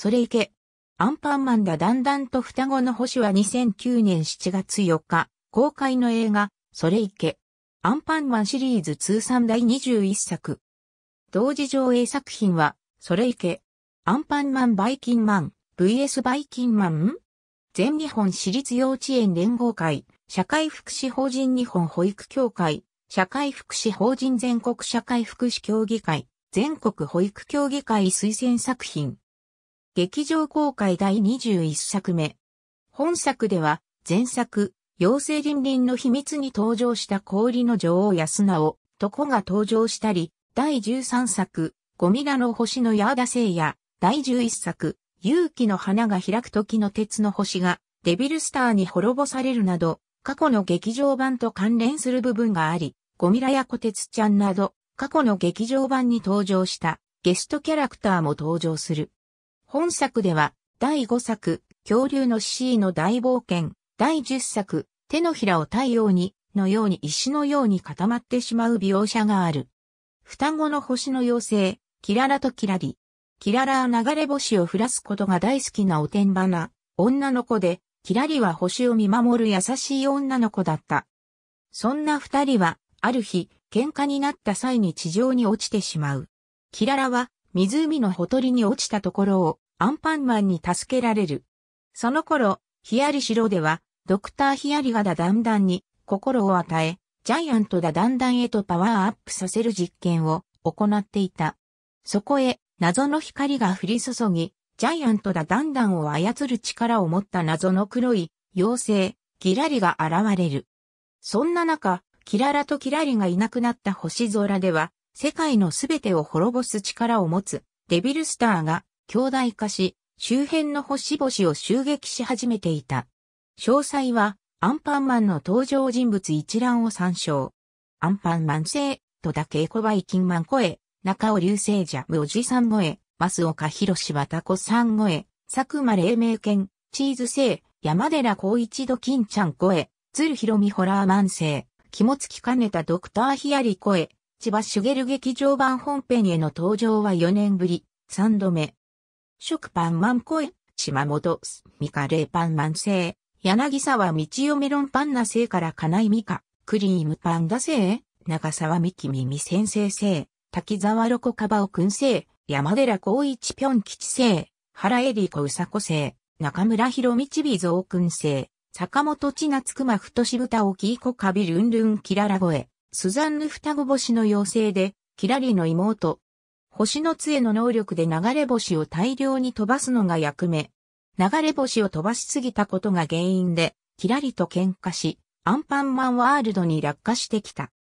それいけ。アンパンマンだだんだんと双子の星は2009年7月4日、公開の映画、それいけ。アンパンマンシリーズ通算第21作。同時上映作品は、それいけ。アンパンマンバイキンマン、VS バイキンマン全日本私立幼稚園連合会、社会福祉法人日本保育協会、社会福祉法人全国社会福祉協議会、全国保育協議会推薦作品。劇場公開第21作目。本作では、前作、妖精林林の秘密に登場した氷の女王安直、と子が登場したり、第13作、ゴミラの星の矢田聖也、第11作、勇気の花が開く時の鉄の星が、デビルスターに滅ぼされるなど、過去の劇場版と関連する部分があり、ゴミラや小鉄ちゃんなど、過去の劇場版に登場したゲストキャラクターも登場する。本作では、第5作、恐竜の C の大冒険、第10作、手のひらを太陽に、のように石のように固まってしまう描写がある。双子の星の妖精、キララとキラリ。キララは流れ星を降らすことが大好きなおてんばな、女の子で、キラリは星を見守る優しい女の子だった。そんな二人は、ある日、喧嘩になった際に地上に落ちてしまう。キララは湖のほとりに落ちたところをアンパンマンに助けられる。その頃、ヒアリシロでは、ドクターヒアリがダダンダンに心を与え、ジャイアントダダンダンへとパワーアップさせる実験を行っていた。そこへ謎の光が降り注ぎ、ジャイアントダダンダンを操る力を持った謎の黒い妖精、ギラリが現れる。そんな中、キララとキラリがいなくなった星空では、世界のすべてを滅ぼす力を持つデビルスターが強大化し、周辺の星々を襲撃し始めていた。詳細は、アンパンマンの登場人物一覧を参照。アンパンマン生、戸田恵子バイキンマン声、中尾流星者無おじさん声、マスオカヒロシワタコさん声、佐久間黎明犬、チーズ生、山寺孝一度金ちゃん声、鶴ひろみホラーマン生、肝付き兼ねたドクターヒアリ声、千葉シュゲル劇場版本編への登場は4年ぶり、3度目。食パンマン恋、島本、ミカレーパンマン製、柳沢道代メロンパンナ製から金井美香、クリームパンダ製、長沢美希耳先生製、滝沢ロコカバオくん製、山寺光一ぴょん吉製、原エ里子うさこ製、中村博道美蔵くん製、坂本千夏熊太しぶたおきいこかびるんるんきらら声。スザンヌ双子星の妖精で、キラリの妹。星の杖の能力で流れ星を大量に飛ばすのが役目。流れ星を飛ばしすぎたことが原因で、キラリと喧嘩し、アンパンマンワールドに落下してきた。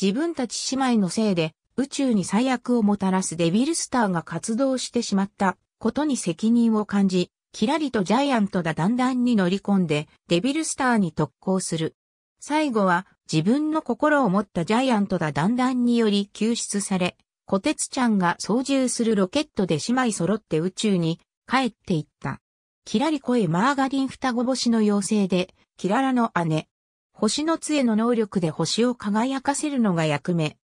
自分たち姉妹のせいで、宇宙に最悪をもたらすデビルスターが活動してしまったことに責任を感じ、キラリとジャイアントだだんだんに乗り込んで、デビルスターに特攻する。最後は、自分の心を持ったジャイアントだ弾丸により救出され、小鉄ちゃんが操縦するロケットで姉妹揃って宇宙に帰っていった。キラリコへマーガリン双子星の妖精で、キララの姉。星の杖の能力で星を輝かせるのが役目。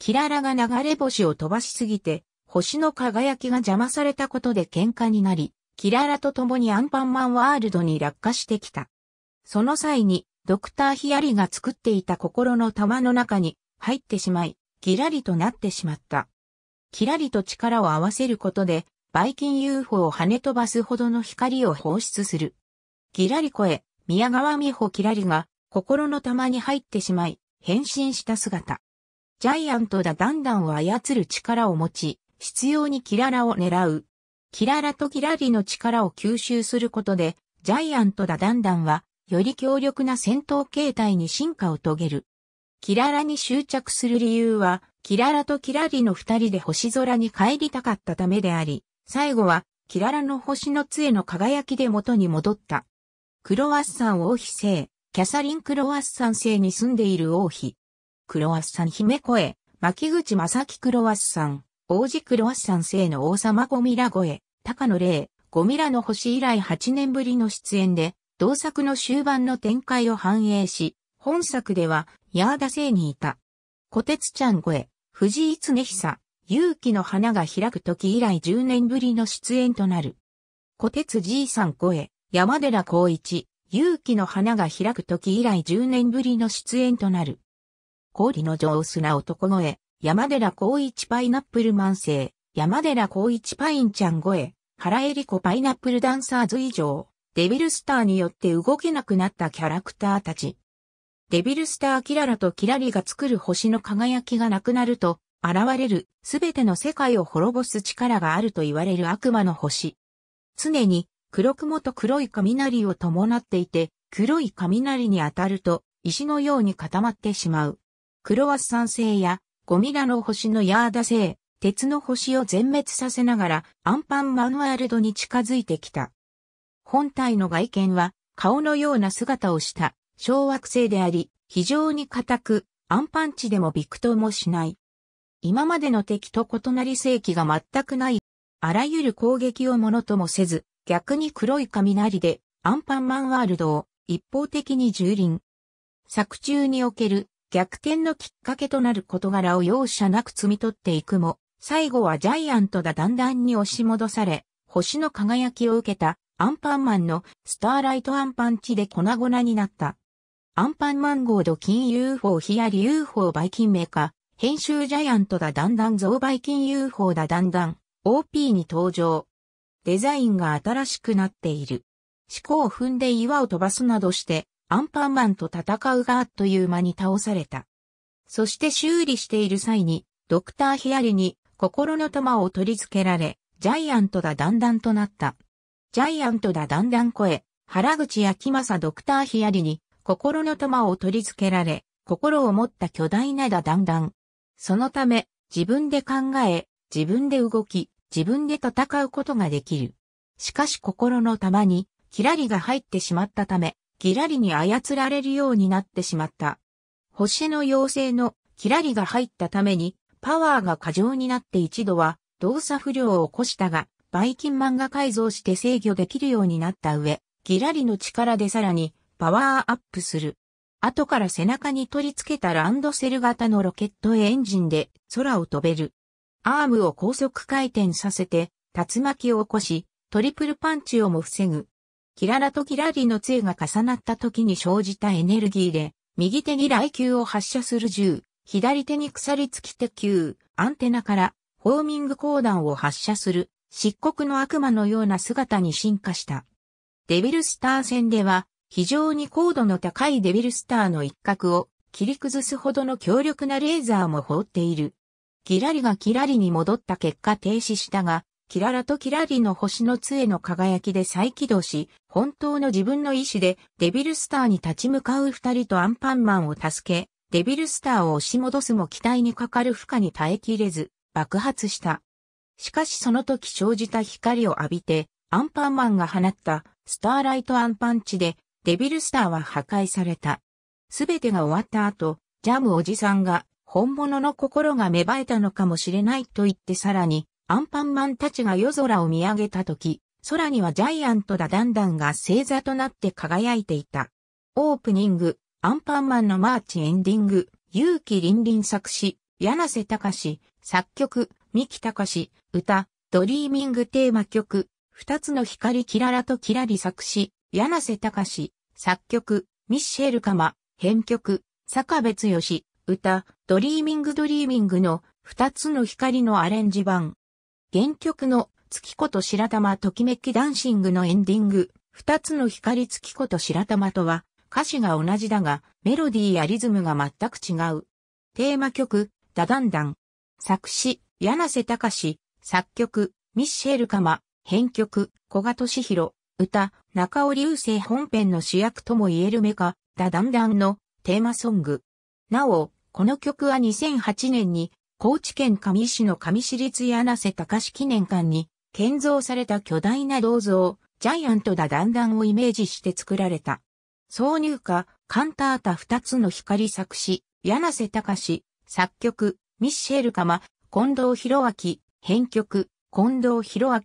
キララが流れ星を飛ばしすぎて、星の輝きが邪魔されたことで喧嘩になり、キララと共にアンパンマンワールドに落下してきた。その際に、ドクターヒアリが作っていた心の玉の中に入ってしまい、ギラリとなってしまった。キラリと力を合わせることで、バイキン UFO を跳ね飛ばすほどの光を放出する。ギラリ声、宮川美穂キラリが心の玉に入ってしまい、変身した姿。ジャイアントだダンダンを操る力を持ち、必要にキララを狙う。キララとキラリの力を吸収することで、ジャイアントだダンダンはより強力な戦闘形態に進化を遂げる。キララに執着する理由は、キララとキラリの二人で星空に帰りたかったためであり、最後は、キララの星の杖の輝きで元に戻った。クロワッサン王妃生、キャサリン・クロワッサン生に住んでいる王妃。クロワッサン姫声、牧口正樹クロワッサン、王子クロワッサン生の王様ゴミラ声、高野霊、ゴミラの星以来8年ぶりの出演で、同作の終盤の展開を反映し、本作では、ヤーダ星にいた。小鉄ちゃん越え、藤井恒久、勇気の花が開く時以来10年ぶりの出演となる。小鉄じいさん越え、山寺孝一、勇気の花が開く時以来10年ぶりの出演となる。氷の上手な男越え、山寺孝一パイナップル万世、山寺孝一パインちゃん越え、原恵理子パイナップルダンサーズ以上。デビルスターによって動けなくなったキャラクターたち。デビルスターキララとキラリが作る星の輝きがなくなると、現れるすべての世界を滅ぼす力があると言われる悪魔の星。常に黒雲と黒い雷を伴っていて、黒い雷に当たると石のように固まってしまう。クロワッサン星やゴミラの星のヤーダ星、鉄の星を全滅させながらアンパンマンワールドに近づいてきた。本体の外見は顔のような姿をした小惑星であり、非常に硬く、アンパンチでもびくともしない。今までの敵と異なり正気が全くない。あらゆる攻撃をものともせず、逆に黒い雷でアンパンマンワールドを一方的に蹂躙。作中における逆転のきっかけとなる事柄を容赦なく摘み取っていくも、最後はジャイアントだだんだんに押し戻され、星の輝きを受けたアンパンマンのスターライトアンパンチで粉々になった。アンパンマンゴード金 UFO ヒアリ UFO バイキンメーカー、編集ジャイアントだだんだん増売金 UFO だだんだん、OP に登場。デザインが新しくなっている。思考を踏んで岩を飛ばすなどして、アンパンマンと戦うがあっという間に倒された。そして修理している際に、ドクターヒアリに心の玉を取り付けられ、ジャイアントだだんだんとなった。ジャイアントだだんだん声、原口秋政ドクターヒアリに、心の玉を取り付けられ、心を持った巨大なだだんだん。そのため、自分で考え、自分で動き、自分で戦うことができる。しかし心の玉に、キラリが入ってしまったため、キラリに操られるようになってしまった。星の妖精のキラリが入ったために、パワーが過剰になって一度は動作不良を起こしたが、バイキンマンが改造して制御できるようになった上、ギラリの力でさらにパワーアップする。後から背中に取り付けたランドセル型のロケットエンジンで空を飛べる。アームを高速回転させて竜巻を起こし、トリプルパンチをも防ぐ。キララとギラリの杖が重なった時に生じたエネルギーで、右手に雷球を発射する銃、左手に鎖付き手球、アンテナから、ホーミング鋼弾を発射する漆黒の悪魔のような姿に進化した。デビルスター戦では、非常に高度の高いデビルスターの一角を切り崩すほどの強力なレーザーも放っている。キラリがキラリに戻った結果停止したが、キララとキラリの星の杖の輝きで再起動し、本当の自分の意志でデビルスターに立ち向かう二人とアンパンマンを助け、デビルスターを押し戻すも期待にかかる負荷に耐えきれず、爆発した。しかしその時生じた光を浴びて、アンパンマンが放ったスターライトアンパンチで、デビルスターは破壊された。すべてが終わった後、ジャムおじさんが、本物の心が芽生えたのかもしれないと言ってさらに、アンパンマンたちが夜空を見上げた時、空にはジャイアントだダンダンが星座となって輝いていた。オープニング、アンパンマンのマーチエンディング、勇気凛々作詞、柳瀬隆作曲、三木隆、歌、ドリーミングテーマ曲、二つの光キララとキラリ作詞、柳瀬隆、作曲、ミッシェルカマ、編曲、坂別義、歌、ドリーミングドリーミングの二つの光のアレンジ版。原曲の月子と白玉ときめきダンシングのエンディング、二つの光月子と白玉とは歌詞が同じだがメロディーやリズムが全く違う。テーマ曲、ダダンダン。作詞、柳瀬隆、作曲、ミッシェル・カマ、編曲、小賀敏弘、歌、中尾流星本編の主役とも言えるメカ、ダダンダンのテーマソング。なお、この曲は2008年に、高知県上市の上市立柳瀬隆記念館に、建造された巨大な銅像、ジャイアントダダンダンをイメージして作られた。挿入歌、カンタータ二つの光作詞、柳瀬隆、作曲、ミッシェル・カマ、近藤博明、編曲、近藤博明、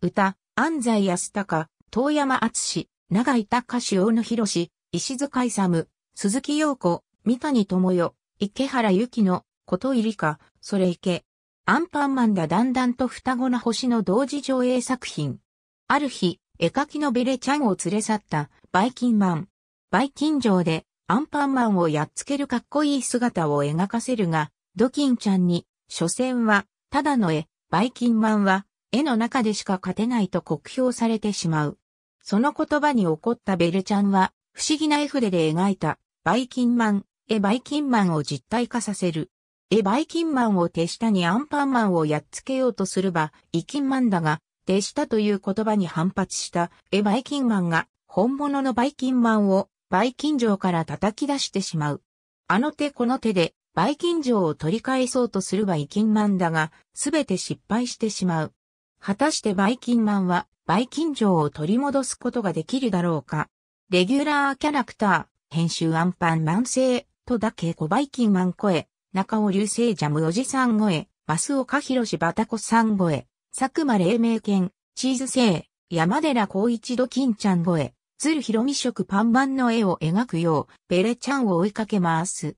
歌、安西康隆、遠山厚長井隆大野博士、石塚勇、鈴木陽子、三谷智代、池原由紀の、こといりか、それいけ。アンパンマンだだんだんと双子な星の同時上映作品。ある日、絵描きのベレちゃんを連れ去ったバイキンマン。バイキン城でアンパンマンをやっつけるかっこいい姿を描かせるが、ドキンちゃんに所詮は、ただの絵、バイキンマンは、絵の中でしか勝てないと酷評されてしまう。その言葉に怒ったベルちゃんは、不思議な絵筆で描いた、バイキンマン、絵バイキンマンを実体化させる。絵バイキンマンを手下にアンパンマンをやっつけようとすれば、イキンマンだが、手下という言葉に反発した、絵バイキンマンが、本物のバイキンマンを、バイキン城から叩き出してしまう。あの手この手で、バイキン城を取り返そうとするバイキンマンだが、すべて失敗してしまう。果たしてバイキンマンは、バイキン城を取り戻すことができるだろうか。レギュラーキャラクター、編集アンパンマン製、戸田恵子バイキンマン声、中尾流星ジャムおじさん声、マスオカヒロシバタコさん声、佐久間黎明犬、チーズ星、山寺孝一度金ちゃん声、鶴ひろみ食パンマンの絵を描くよう、ベレちゃんを追いかけます。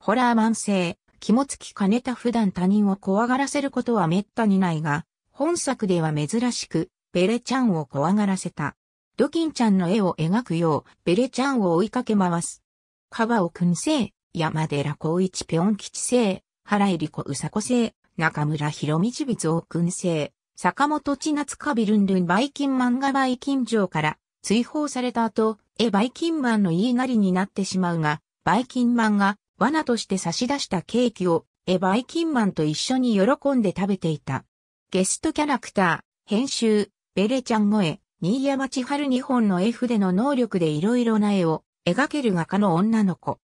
ホラーマン性、肝付きねた普段他人を怖がらせることは滅多にないが、本作では珍しく、ベレちゃんを怖がらせた。ドキンちゃんの絵を描くよう、ベレちゃんを追いかけ回す。カバくん生、山寺孝一ぴょん吉生、原入子うさこ生、中村博美ちびつおくん生、坂本千夏かびるんるんバイキンマンがバイキン城から追放された後、えバイキンマンの言いなりになってしまうが、バイキンマンが罠として差し出したケーキを、エバイ・キンマンと一緒に喜んで食べていた。ゲストキャラクター、編集、ベレちゃん声、新山千春日本の絵筆の能力でいろいろな絵を描ける画家の女の子。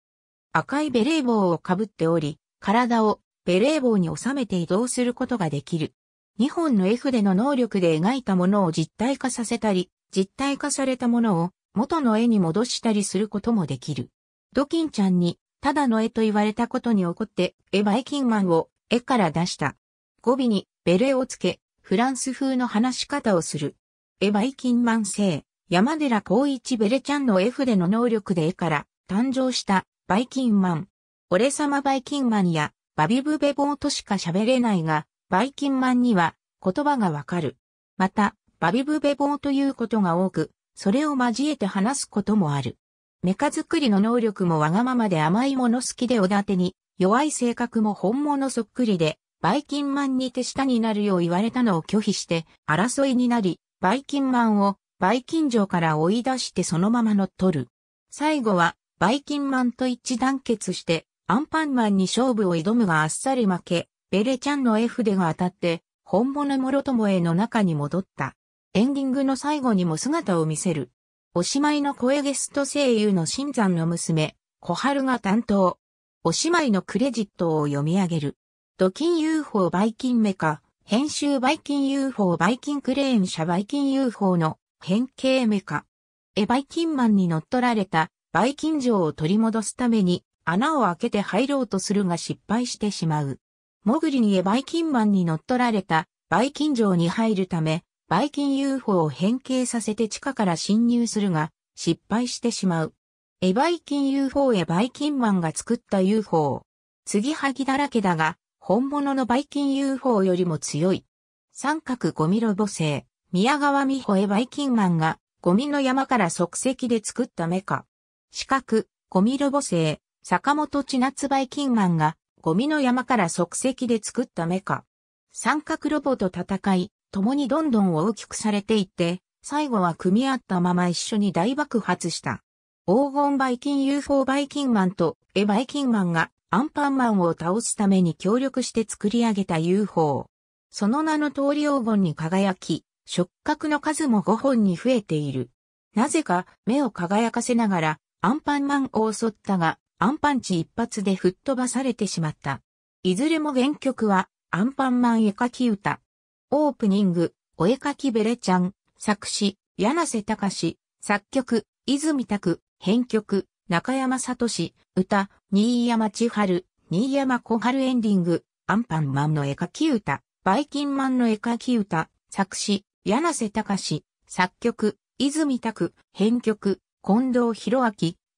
赤いベレー帽をかぶっており、体をベレー帽に収めて移動することができる。日本の絵筆の能力で描いたものを実体化させたり、実体化されたものを元の絵に戻したりすることもできる。ドキンちゃんにただの絵と言われたことに怒って、絵バイキンマンを絵から出した。語尾にベレをつけ、フランス風の話し方をする。絵バイキンマン生、山寺光一ベレちゃんの絵筆の能力で絵から誕生したバイキンマン。俺様バイキンマンやバビブベボーとしか喋れないが、バイキンマンには言葉がわかる。また、バビブベボーということが多く、それを交えて話すこともある。メカ作りの能力もわがままで甘いもの好きでおだてに、弱い性格も本物そっくりで、バイキンマンに手下になるよう言われたのを拒否して、争いになり、バイキンマンをバイキン城から追い出してそのまま乗っ取る。最後は、バイキンマンと一致団結して、アンパンマンに勝負を挑むがあっさり負け、ベレちゃんの絵筆が当たって、本物諸友への中に戻った。エンディングの最後にも姿を見せる。おしまいの声ゲスト声優の新山の娘、小春が担当。おしまいのクレジットを読み上げる。ドキン UFO バイキンメカ、編集バイキン UFO バイキンクレーン社バイキン UFO の変形メカ。エバイキンマンに乗っ取られたバイキン城を取り戻すために穴を開けて入ろうとするが失敗してしまう。モグリにエバイキンマンに乗っ取られたバイキン城に入るためバイキン UFO を変形させて地下から侵入するが、失敗してしまう。エバイキン UFO へバイキンマンが作った UFO。継ぎはぎだらけだが、本物のバイキン UFO よりも強い。三角ゴミロボ製、宮川美穂へバイキンマンが、ゴミの山から即席で作ったメカ。四角、ゴミロボ製、坂本千夏バイキンマンが、ゴミの山から即席で作ったメカ。三角ロボと戦い、共にどんどん大きくされていって、最後は組み合ったまま一緒に大爆発した。黄金バイキン UFO バイキンマンとエバイキンマンがアンパンマンを倒すために協力して作り上げた UFO。その名の通り黄金に輝き、触覚の数も5本に増えている。なぜか目を輝かせながらアンパンマンを襲ったが、アンパンチ一発で吹っ飛ばされてしまった。いずれも原曲はアンパンマン絵描き歌。オープニング、お絵かきベレちゃん、作詞、柳瀬隆、作曲、泉拓、編曲、中山聡、歌、新山千春、新山小春エンディング、アンパンマンの絵描き歌、バイキンマンの絵描き歌、作詞、柳瀬隆、作曲、泉拓、編曲、近藤博明、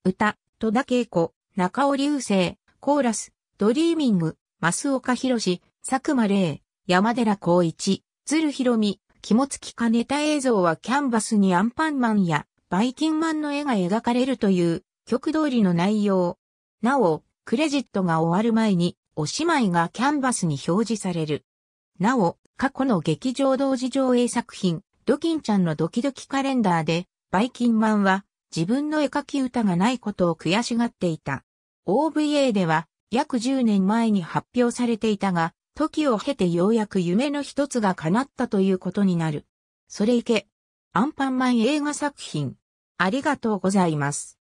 歌、戸田恵子、中尾流星、コーラス、ドリーミング、増岡博佐久間玲、山寺光一、鶴ひ美、肝付きかネタ映像はキャンバスにアンパンマンやバイキンマンの絵が描かれるという曲通りの内容。なお、クレジットが終わる前におしまいがキャンバスに表示される。なお、過去の劇場同時上映作品、ドキンちゃんのドキドキカレンダーで、バイキンマンは自分の絵描き歌がないことを悔しがっていた。OVA では約10年前に発表されていたが、時を経てようやく夢の一つが叶ったということになる。それいけ。アンパンマン映画作品。ありがとうございます。